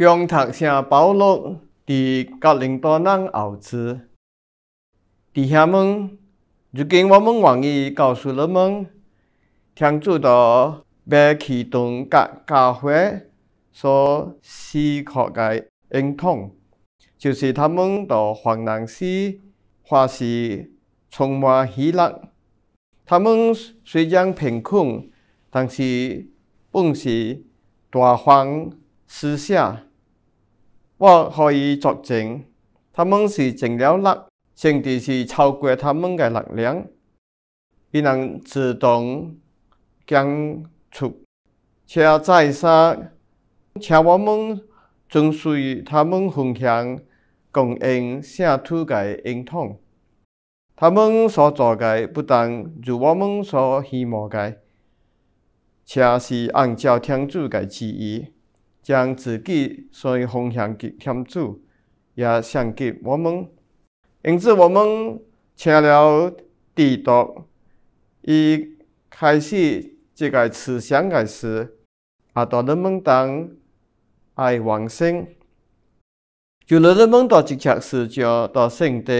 江头城暴露在哥林多人后，子弟兄们，如今我们愿意告诉你们，天主的被基督甲教会所许可的恩响，就是他们的患难时或是充满喜乐。他们虽然贫困，但是总是大方施舍。我可以作证，他們是盡了力，甚至是超過他們嘅力量，伊能自動将出。且再三请我們遵循他們分享共用聖土嘅傳統。他們所做嘅不但如我們所希望嘅，且是按照天主嘅旨意。将自己所奉献给天主，也献给我们，因此我们成了帝道，伊开始这个慈祥的事，也让人们当爱亡生。就让人们从一切视角、从新的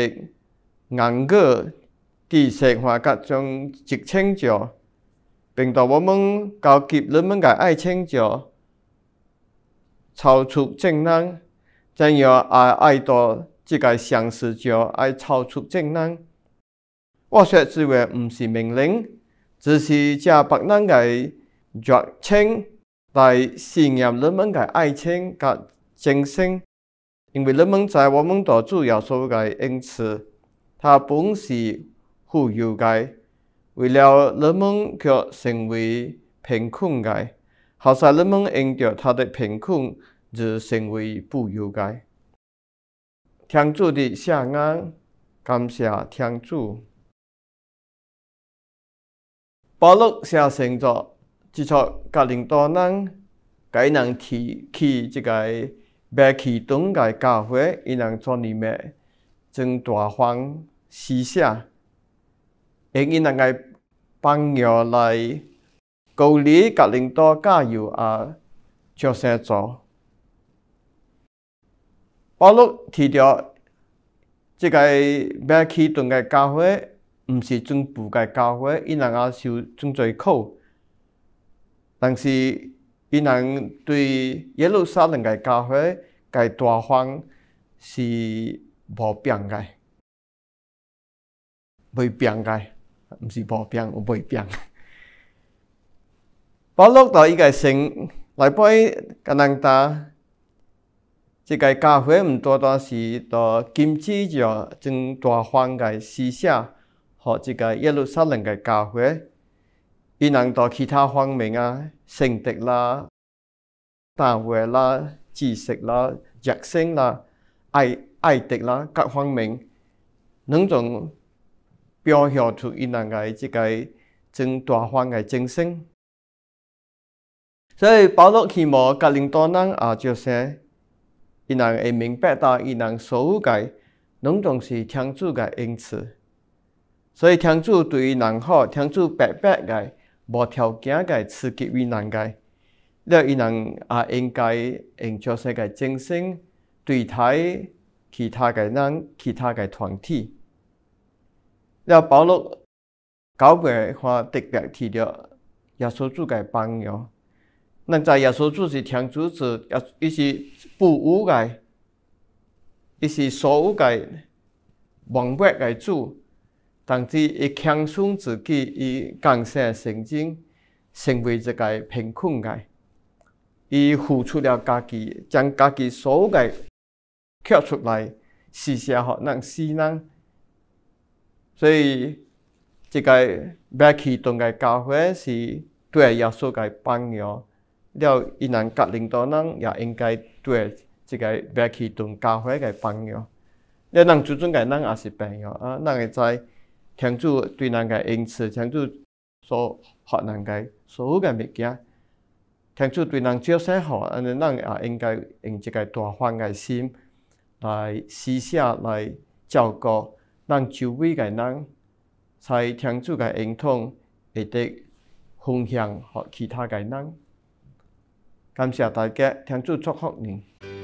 眼光、地生化各种去成祝，并让我们交诫人们的爱庆祝。超出正人，怎样爱爱到即个相思桥？爱超出正人。我说这话毋是命令，只是借别人诶热情来试验你们诶爱情甲精神。因为你们在我们大主所在诶因此他本是富有诶，为了你们却成为贫困诶。后生，人们因着他的贫困而成为富油街天主的下安，感谢天主。保罗写神作，只撮各领多人，给人提起这个麦其顿个教会，伊人做你咩？从大荒西下，因伊人个榜样来。高里格领导加油啊！就先走。保罗提到，这个马其顿的教会，不是全部的教会，伊人也受真侪苦，但是伊人对耶路撒冷的教会，该大方是无变的，未变的，毋是无变，有未变。巴洛克伊个成嚟拜加拿大，即个教会毋多多是都坚持住，从大荒嘅思想和呢个耶路撒冷嘅教会，伊能到其他方面啊，圣德啦、大会啦、知识啦、热心啦、爱爱德啦各方面，两种表现出伊呢个即个从大荒嘅精神。所以，保罗希望甲领导人也叫啥？伊人会明白到，伊人所有的拢总是天主的恩赐。所以，天主对于人好，天主白白的无条件的赐给于人个，了伊人也应该用做世个精神对待其他的人、其他的团体。了保罗教规话特别提到耶稣主个榜样。咱知耶稣主是天主子，伊是富无界，伊是所有界王物个主，但是伊强酸自己，伊降生神境，成为一个贫困个，伊付出了家己，将家己所有界刻出来施舍予人世人。所以，这个白其顿个教会是对耶稣个榜样。了，伊人甲领导人也应该对即个白气顿加些个帮助。了，人做阵个，人也是朋友啊。咱会知天主对人个恩赐，天主所发人个所有个物件，天主对人超生好，安尼咱也应该用一个大方个心来私下来照顾咱周围个人，在天主个恩宠会得分享给其他个人。感谢大家，听主祝福你。